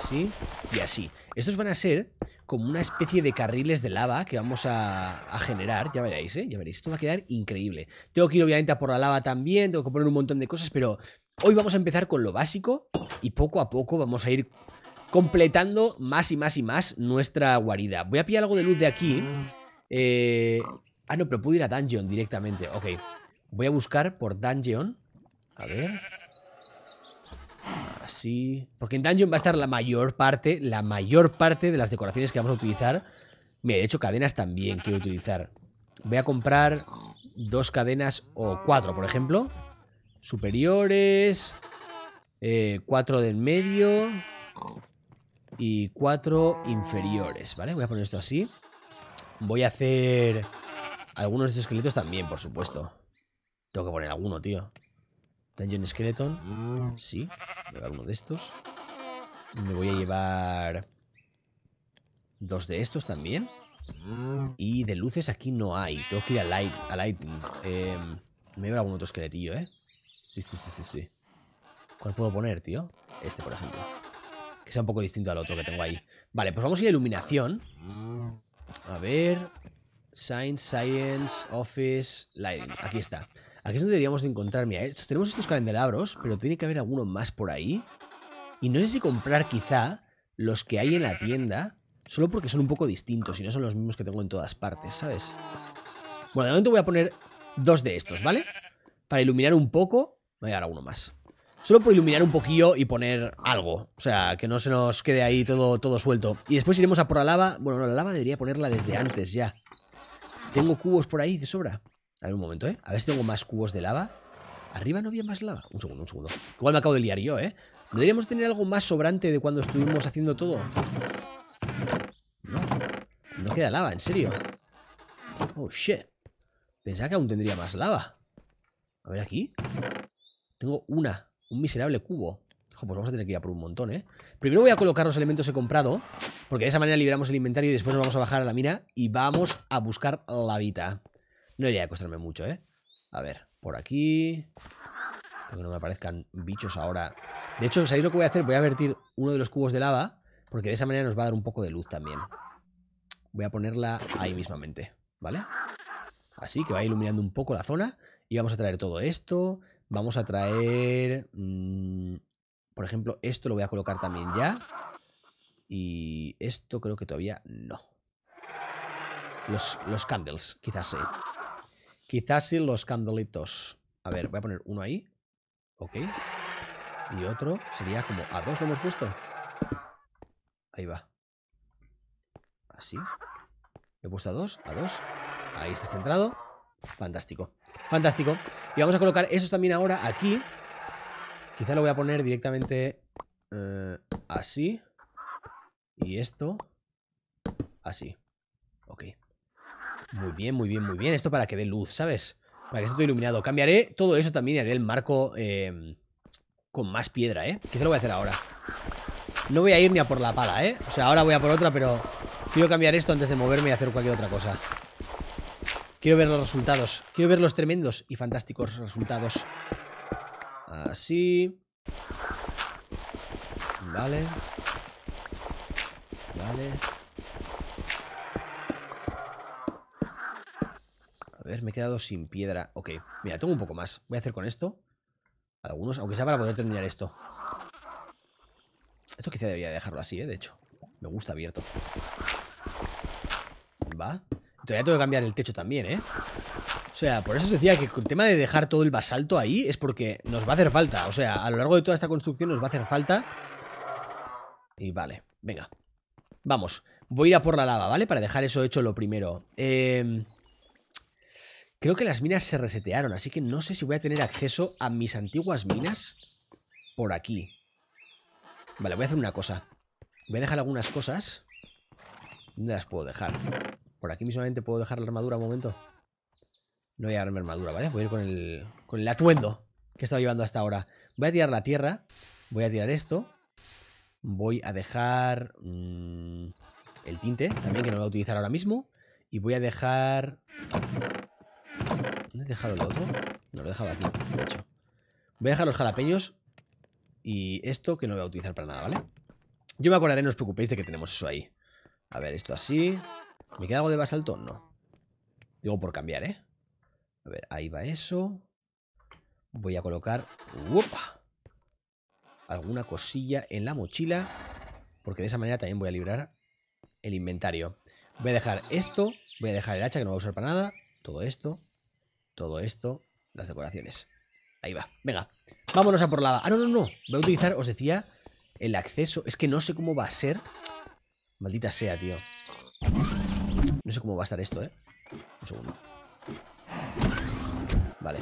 así y así. Estos van a ser como una especie de carriles de lava que vamos a, generar, ya veréis, ¿eh? Ya veréis, esto va a quedar increíble. Tengo que ir obviamente a por la lava también, tengo que poner un montón de cosas, pero hoy vamos a empezar con lo básico y poco a poco vamos a ir completando más y más y más nuestra guarida. Voy a pillar algo de luz de aquí. Eh, ah, no, pero puedo ir a Dungeon directamente, ok. Voy a buscar por Dungeon. A ver... Así. Porque en Dungeon va a estar la mayor parte, la mayor parte de las decoraciones que vamos a utilizar. Mira, de hecho, cadenas también quiero utilizar. Voy a comprar dos cadenas o cuatro, por ejemplo. Superiores. Eh, cuatro del medio. Y cuatro inferiores, ¿vale? Voy a poner esto así. Voy a hacer algunos de estos esqueletos también, por supuesto. Tengo que poner alguno, tío. Dungeon Skeleton. Mm. Sí, voy a llevar uno de estos. Me voy a llevar dos de estos también. Mm. Y de luces aquí no hay. Tengo que ir a, light, a Lightning. Eh, me algún otro esqueletillo, ¿eh? Sí, sí, sí, sí, sí. ¿Cuál puedo poner, tío? Este, por ejemplo. Que sea un poco distinto al otro que tengo ahí. Vale, pues vamos a ir a iluminación. Mm. A ver. Science, Science, Office, Lightning. Aquí está. Aquí es donde deberíamos de encontrar, estos, tenemos estos candelabros, pero tiene que haber alguno más por ahí. Y no sé si comprar quizá los que hay en la tienda, solo porque son un poco distintos y no son los mismos que tengo en todas partes, ¿sabes? Bueno, de momento voy a poner dos de estos, ¿vale? Para iluminar un poco, voy a dar alguno más. Solo por iluminar un poquillo y poner algo. O sea, que no se nos quede ahí todo, todo suelto. Y después iremos a por la lava. Bueno, la lava debería ponerla desde antes ya. Tengo cubos por ahí de sobra. A ver un momento, ¿eh? A ver si tengo más cubos de lava. Arriba no había más lava. Un segundo, un segundo. Igual me acabo de liar yo, ¿eh? Deberíamos tener algo más sobrante de cuando estuvimos haciendo todo. No. No queda lava, en serio. Oh, shit. Pensaba que aún tendría más lava. A ver aquí. Tengo una. Un miserable cubo. Ojo, pues vamos a tener que ir a por un montón, ¿eh? Primero voy a colocar los elementos que he comprado. Porque de esa manera liberamos el inventario y después nos vamos a bajar a la mina y vamos a buscar la vida. No iría a costarme mucho, ¿eh? A ver, por aquí. Para que no me aparezcan bichos ahora. De hecho, ¿sabéis lo que voy a hacer? Voy a vertir uno de los cubos de lava. Porque de esa manera nos va a dar un poco de luz también. Voy a ponerla ahí mismamente. ¿Vale? Así que va iluminando un poco la zona. Y vamos a traer todo esto. Vamos a traer... Mm, por ejemplo, esto lo voy a colocar también ya. Y esto creo que todavía no. Los, los candles, quizás sí. Quizás sí los candolitos. A ver, voy a poner uno ahí. Ok. Y otro sería como... ¿A dos lo hemos puesto? Ahí va. Así. he puesto a dos, a dos. Ahí está centrado. Fantástico. Fantástico. Y vamos a colocar esos también ahora aquí. Quizá lo voy a poner directamente eh, así. Y esto así. Ok. Muy bien, muy bien, muy bien. Esto para que dé luz, ¿sabes? Para que esté todo iluminado. Cambiaré todo eso también y haré el marco em, con más piedra, ¿eh? Quizá lo voy a hacer ahora. No voy a ir ni a por la pala, ¿eh? O sea, ahora voy a por otra, pero quiero cambiar esto antes de moverme y hacer cualquier otra cosa. Quiero ver los resultados. Quiero ver los tremendos y fantásticos resultados. Así. Vale. Vale. me he quedado sin piedra. Ok, mira, tengo un poco más. Voy a hacer con esto. Algunos, aunque sea para poder terminar esto. Esto quizá debería dejarlo así, ¿eh? De hecho. Me gusta abierto. Va. Todavía tengo que cambiar el techo también, ¿eh? O sea, por eso os decía que el tema de dejar todo el basalto ahí es porque nos va a hacer falta. O sea, a lo largo de toda esta construcción nos va a hacer falta. Y vale, venga. Vamos. Voy a ir a por la lava, ¿vale? Para dejar eso hecho lo primero. Eh... Creo que las minas se resetearon, así que no sé si voy a tener acceso a mis antiguas minas por aquí. Vale, voy a hacer una cosa. Voy a dejar algunas cosas. ¿Dónde las puedo dejar? Por aquí mismamente puedo dejar la armadura un momento. No voy a darme armadura, ¿vale? Voy a ir con el, atuendo que he estado llevando hasta ahora. Voy a tirar la tierra. Voy a tirar esto. Voy a dejar mm, el tinte, también que no lo voy a utilizar ahora mismo. Y voy a dejar ¿Dónde he dejado el otro? No, lo he dejado aquí, de hecho. Voy a dejar los jalapeños y esto que no voy a utilizar para nada, ¿vale? Yo me acordaré, no os preocupéis de que tenemos eso ahí. A ver, esto así. ¿Me queda algo de basalto? No. Digo por cambiar, ¿eh? A ver, ahí va eso. Voy a colocar... ¡Upa! Alguna cosilla en la mochila. Porque de esa manera también voy a librar el inventario. Voy a dejar esto. Voy a dejar el hacha que no voy a usar para nada. Todo esto. Todo esto, las decoraciones. Ahí va, venga, vámonos a por la... Ah, no, no, no, voy a utilizar, os decía, el acceso. Es que no sé cómo va a ser. Maldita sea, tío. No sé cómo va a estar esto, ¿eh? Un segundo. Vale.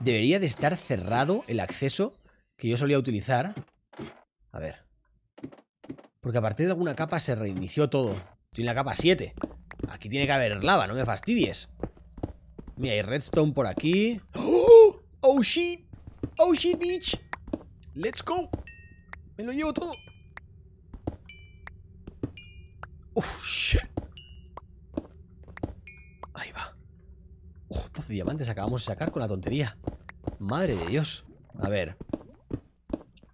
Debería de estar cerrado el acceso que yo solía utilizar. A ver. Porque a partir de alguna capa se reinició todo. Estoy en la capa 7. Aquí tiene que haber lava, no me fastidies. Mira, hay redstone por aquí. ¡Oh! ¡Oh! shit! ¡Oh, shit, bitch! ¡Let's go! ¡Me lo llevo todo! ¡Oh, shit! Ahí va. ¡Oh, 12 diamantes acabamos de sacar con la tontería! ¡Madre de Dios! A ver.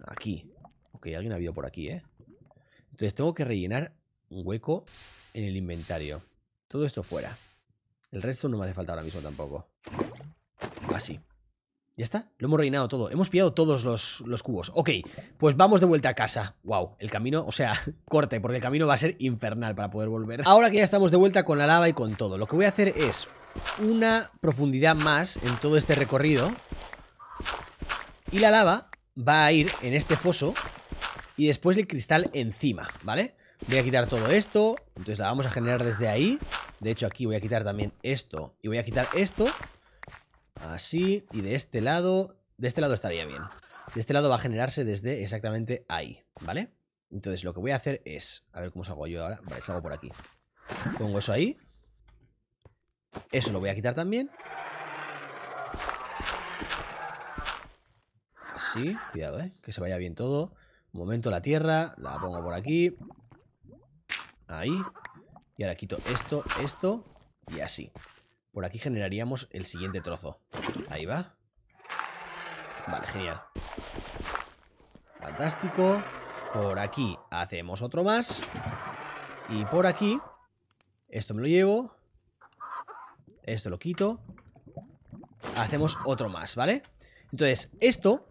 Aquí. Ok, alguien ha habido por aquí, ¿eh? Entonces tengo que rellenar un hueco en el inventario. Todo esto fuera. El resto no me hace falta ahora mismo tampoco. Así. ¿Ya está? Lo hemos reinado todo. Hemos pillado todos los, los, cubos. Ok, pues vamos de vuelta a casa. Wow, el camino, o sea, corte, porque el camino va a ser infernal para poder volver. Ahora que ya estamos de vuelta con la lava y con todo, lo que voy a hacer es una profundidad más en todo este recorrido. Y la lava va a ir en este foso y después el cristal encima, ¿vale? Voy a quitar todo esto, entonces la vamos a generar desde ahí. De hecho, aquí voy a quitar también esto. Y voy a quitar esto. Así. Y de este lado... De este lado estaría bien. De este lado va a generarse desde exactamente ahí. ¿Vale? Entonces lo que voy a hacer es... A ver cómo salgo yo ahora. Vale, salgo por aquí. Pongo eso ahí. Eso lo voy a quitar también. Así. Cuidado, ¿eh? Que se vaya bien todo. Un momento, la tierra. La pongo por aquí. Ahí. Y ahora quito esto, esto y así. Por aquí generaríamos el siguiente trozo. Ahí va. Vale, genial. Fantástico. Por aquí hacemos otro más. Y por aquí, esto me lo llevo. Esto lo quito. Hacemos otro más, ¿vale? Entonces, esto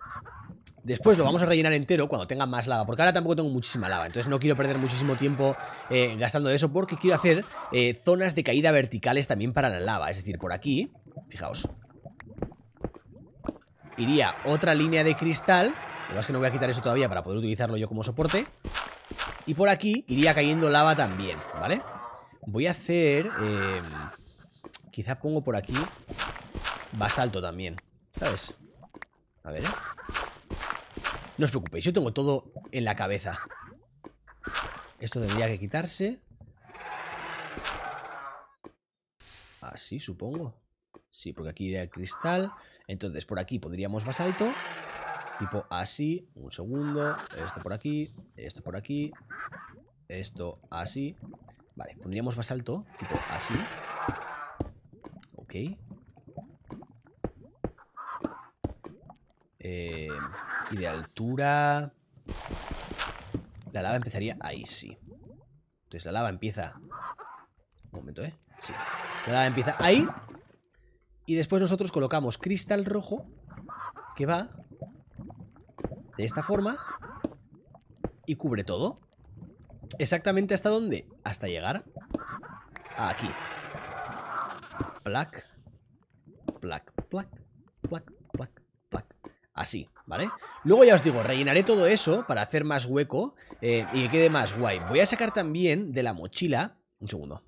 Después lo vamos a rellenar entero cuando tenga más lava, porque ahora tampoco tengo muchísima lava, entonces no quiero perder muchísimo tiempo eh, gastando eso, porque quiero hacer eh, zonas de caída verticales también para la lava, es decir, por aquí, fijaos, iría otra línea de cristal, lo que es que no voy a quitar eso todavía para poder utilizarlo yo como soporte, y por aquí iría cayendo lava también, ¿vale? Voy a hacer, eh, quizá pongo por aquí basalto también, ¿sabes? A ver, no os preocupéis, yo tengo todo en la cabeza. Esto tendría que quitarse. Así, supongo. Sí, porque aquí iría el cristal. Entonces, por aquí podríamos basalto. Tipo así. Un segundo. Esto por aquí. Esto por aquí. Esto así. Vale, pondríamos basalto. Tipo así. Ok. Eh... Y de altura... La lava empezaría ahí, sí. Entonces la lava empieza... Un momento, ¿eh? Sí. La lava empieza ahí. Y después nosotros colocamos cristal rojo que va de esta forma y cubre todo. Exactamente hasta dónde? Hasta llegar aquí. Plac, plac, plac, plac, plac, plac. Así, ¿vale? Luego ya os digo, rellenaré todo eso para hacer más hueco eh, y que quede más guay. Voy a sacar también de la mochila... Un segundo.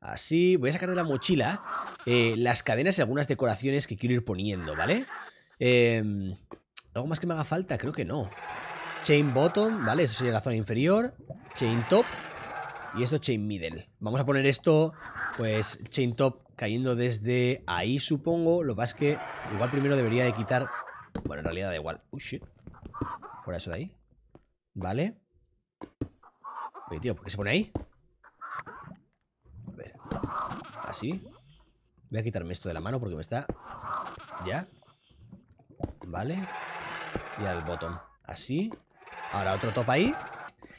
Así, voy a sacar de la mochila eh, las cadenas y algunas decoraciones que quiero ir poniendo, ¿vale? Em, ¿Algo más que me haga falta? Creo que no. Chain bottom, ¿vale? Eso sería la zona inferior. Chain top. Y esto chain middle. Vamos a poner esto, pues, chain top cayendo desde ahí, supongo. Lo que es que igual primero debería de quitar bueno, en realidad da igual. Uy, Fuera eso de ahí. Vale. Oye, tío, ¿por qué se pone ahí? A ver. Así. Voy a quitarme esto de la mano porque me está... Ya. Vale. Y al botón. Así. Ahora otro top ahí.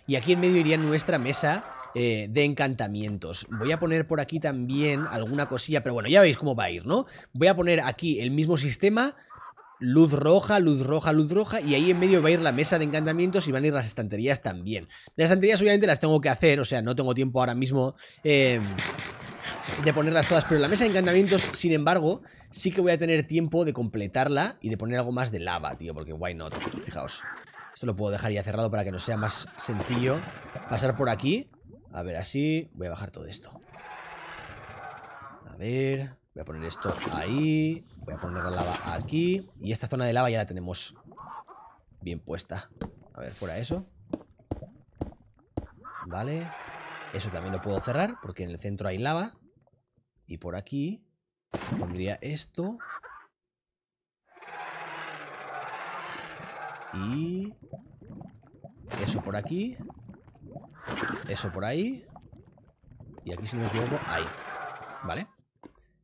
Y aquí en medio iría nuestra mesa eh, de encantamientos. Voy a poner por aquí también alguna cosilla, pero bueno, ya veis cómo va a ir, ¿no? Voy a poner aquí el mismo sistema luz roja, luz roja, luz roja, y ahí en medio va a ir la mesa de encantamientos y van a ir las estanterías también. las estanterías obviamente las tengo que hacer, o sea, no tengo tiempo ahora mismo eh, de ponerlas todas, pero la mesa de encantamientos, sin embargo, sí que voy a tener tiempo de completarla y de poner algo más de lava, tío, porque why not, fijaos. Esto lo puedo dejar ya cerrado para que nos sea más sencillo pasar por aquí. A ver, así voy a bajar todo esto. A ver, voy a poner esto ahí. Voy a poner la lava aquí. Y esta zona de lava ya la tenemos bien puesta. A ver, fuera eso. Vale. Eso también lo puedo cerrar porque en el centro hay lava. Y por aquí pondría esto. Y... Eso por aquí. Eso por ahí. Y aquí, si no me equivoco, ahí. ¿Vale?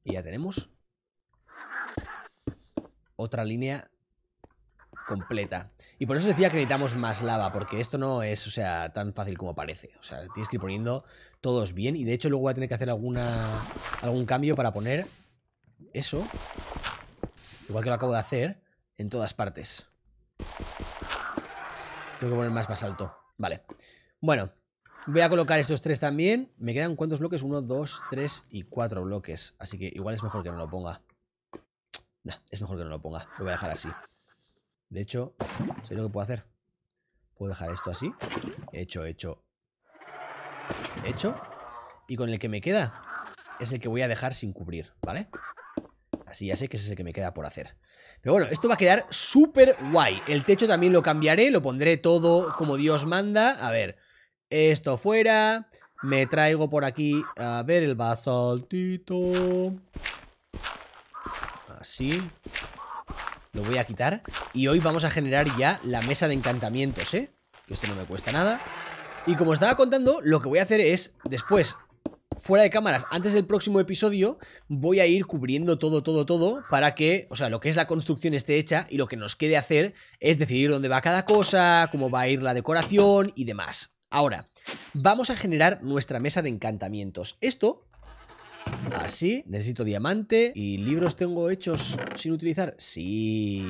Y ya tenemos otra línea completa. Y por eso decía que necesitamos más lava, porque esto no es, o sea, tan fácil como parece. O sea, tienes que ir poniendo todos bien. Y de hecho luego voy a tener que hacer alguna algún cambio para poner eso. Igual que lo acabo de hacer en todas partes. Tengo que poner más basalto. Vale. Bueno, voy a colocar estos tres también. Me quedan cuántos bloques? Uno, dos, tres y cuatro bloques. Así que igual es mejor que no lo ponga. Nah, es mejor que no lo ponga. Lo voy a dejar así. De hecho, ¿sabéis lo que puedo hacer? Puedo dejar esto así. Hecho, hecho. Hecho. Y con el que me queda es el que voy a dejar sin cubrir, ¿vale? Así ya sé que ese es el que me queda por hacer. Pero bueno, esto va a quedar súper guay. El techo también lo cambiaré, lo pondré todo como Dios manda. A ver, esto fuera. Me traigo por aquí, a ver, el basaltito. Así. Lo voy a quitar. Y hoy vamos a generar ya la mesa de encantamientos, ¿eh? Esto no me cuesta nada. Y como estaba contando, lo que voy a hacer es, después, fuera de cámaras, antes del próximo episodio, voy a ir cubriendo todo, todo, todo, para que, o sea, lo que es la construcción esté hecha y lo que nos quede hacer es decidir dónde va cada cosa, cómo va a ir la decoración y demás. Ahora, vamos a generar nuestra mesa de encantamientos. Esto Así, necesito diamante y libros tengo hechos sin utilizar. Sí,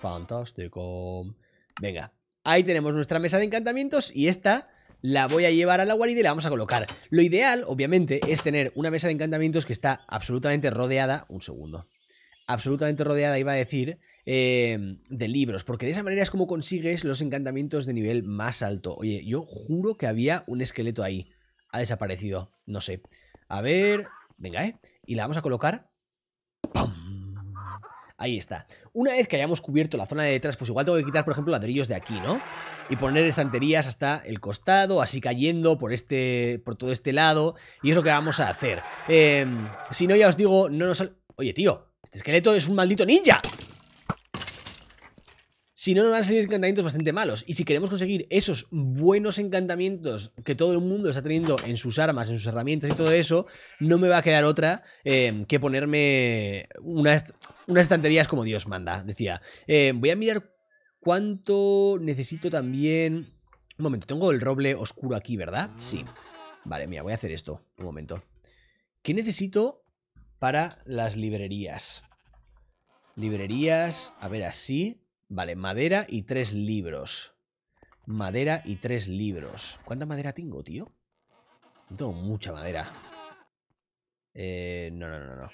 fantástico. Venga, ahí tenemos nuestra mesa de encantamientos y esta la voy a llevar a la guarida y la vamos a colocar. Lo ideal, obviamente, es tener una mesa de encantamientos que está absolutamente rodeada... Un segundo. Absolutamente rodeada, iba a decir, em, de libros, porque de esa manera es como consigues los encantamientos de nivel más alto. Oye, yo juro que había un esqueleto ahí. Ha desaparecido, no sé. A ver, Venga, ¿eh? Y la vamos a colocar. ¡Pum! Ahí está. Una vez que hayamos cubierto la zona de detrás, pues igual tengo que quitar, por ejemplo, ladrillos de aquí, ¿no? Y poner estanterías hasta el costado, así cayendo por este, por todo este lado. Y es lo que vamos a hacer. Em, si no, ya os digo, no nos... Oye, tío, este esqueleto es un maldito ninja. Si no, nos van a salir encantamientos bastante malos. Y si queremos conseguir esos buenos encantamientos que todo el mundo está teniendo en sus armas, en sus herramientas y todo eso, no me va a quedar otra eh, que ponerme unas, unas, estanterías como Dios manda, decía. Eh, voy a mirar cuánto necesito también... Un momento, tengo el roble oscuro aquí, ¿verdad? Sí. Vale, mira, voy a hacer esto. Un momento. ¿Qué necesito para las librerías? Librerías, a ver, así. Vale, madera y tres libros. Madera y tres libros. ¿Cuánta madera tengo, tío? Tengo mucha madera. Eh, no, no, no, no.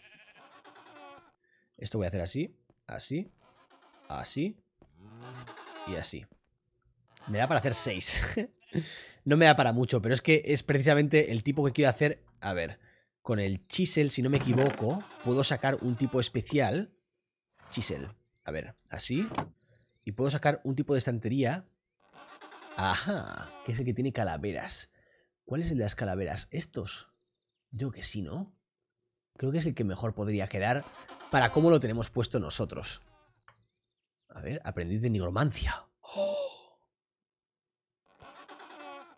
Esto voy a hacer así, así, así y así. Me da para hacer seis. no me da para mucho, pero es que es precisamente el tipo que quiero hacer. A ver, con el chisel, si no me equivoco, puedo sacar un tipo especial. Chisel. A ver, así, y puedo sacar un tipo de estantería. Ajá, que es el que tiene calaveras. ¿Cuál es el de las calaveras? Estos. Yo que sí, ¿no? Creo que es el que mejor podría quedar para cómo lo tenemos puesto nosotros. A ver, aprendiz de nigromancia.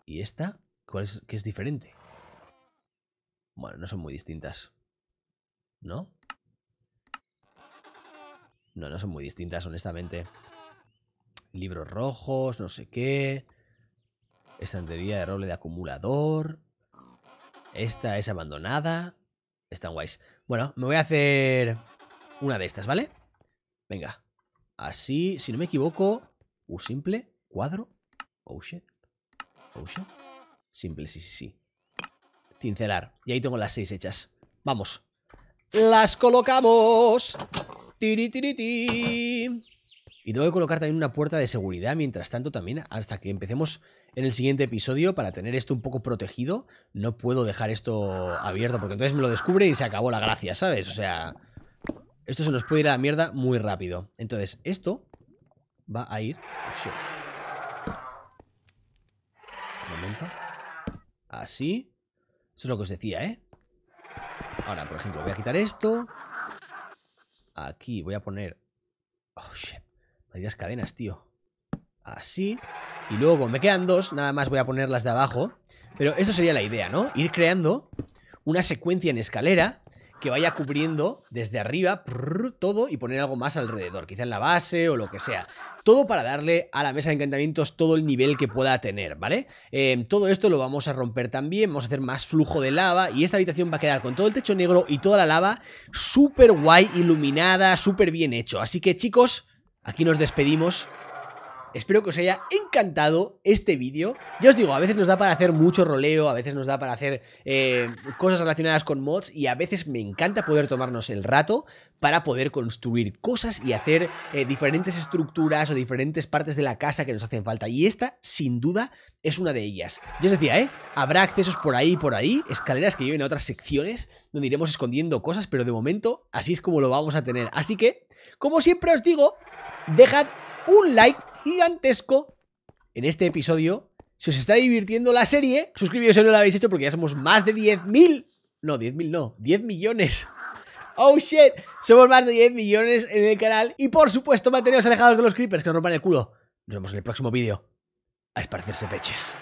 ¿Y esta? ¿Cuál es? ¿Qué es diferente? Bueno, no son muy distintas. ¿No? No, no son muy distintas, honestamente libros rojos, no sé qué. Estantería de roble de acumulador. Esta es abandonada. Están guays. Bueno, me voy a hacer una de estas, ¿vale? Venga. Así, si no me equivoco... un simple, cuadro. Ocean. shit Simple, sí, sí, sí. Tincelar. Y ahí tengo las seis hechas. Vamos. Las colocamos. Tiri, tiri, y tengo que colocar también una puerta de seguridad, mientras tanto también, hasta que empecemos en el siguiente episodio, para tener esto un poco protegido, no puedo dejar esto abierto, porque entonces me lo descubre y se acabó la gracia, ¿sabes? O sea, esto se nos puede ir a la mierda muy rápido. Entonces, esto va a ir... Un momento. Así. Eso es lo que os decía, ¿eh? Ahora, por ejemplo, voy a quitar esto. Aquí voy a poner... Oh, shit dos cadenas, tío. Así. Y luego me quedan dos, nada más voy a ponerlas de abajo. Pero eso sería la idea, ¿no? Ir creando una secuencia en escalera que vaya cubriendo desde arriba todo y poner algo más alrededor, quizá en la base o lo que sea. Todo para darle a la mesa de encantamientos todo el nivel que pueda tener, ¿vale? Eh, todo esto lo vamos a romper también, vamos a hacer más flujo de lava y esta habitación va a quedar con todo el techo negro y toda la lava súper guay, iluminada, súper bien hecho. Así que chicos, Aquí nos despedimos. Espero que os haya encantado este vídeo. Ya os digo, a veces nos da para hacer mucho roleo, a veces nos da para hacer eh, cosas relacionadas con mods y a veces me encanta poder tomarnos el rato para poder construir cosas y hacer eh, diferentes estructuras o diferentes partes de la casa que nos hacen falta. Y esta, sin duda, es una de ellas. Yo os decía, ¿eh? Habrá accesos por ahí por ahí, escaleras que lleven a otras secciones donde iremos escondiendo cosas, pero de momento así es como lo vamos a tener. Así que, como siempre os digo, dejad un like gigantesco en este episodio. Si os está divirtiendo la serie, suscribíos si no lo habéis hecho porque ya somos más de 10.000. No, 10.000 no, 10 millones. Oh shit, somos más de 10 millones en el canal. Y por supuesto, manteneos alejados de los creepers que nos rompan el culo. Nos vemos en el próximo vídeo. A esparcirse peches.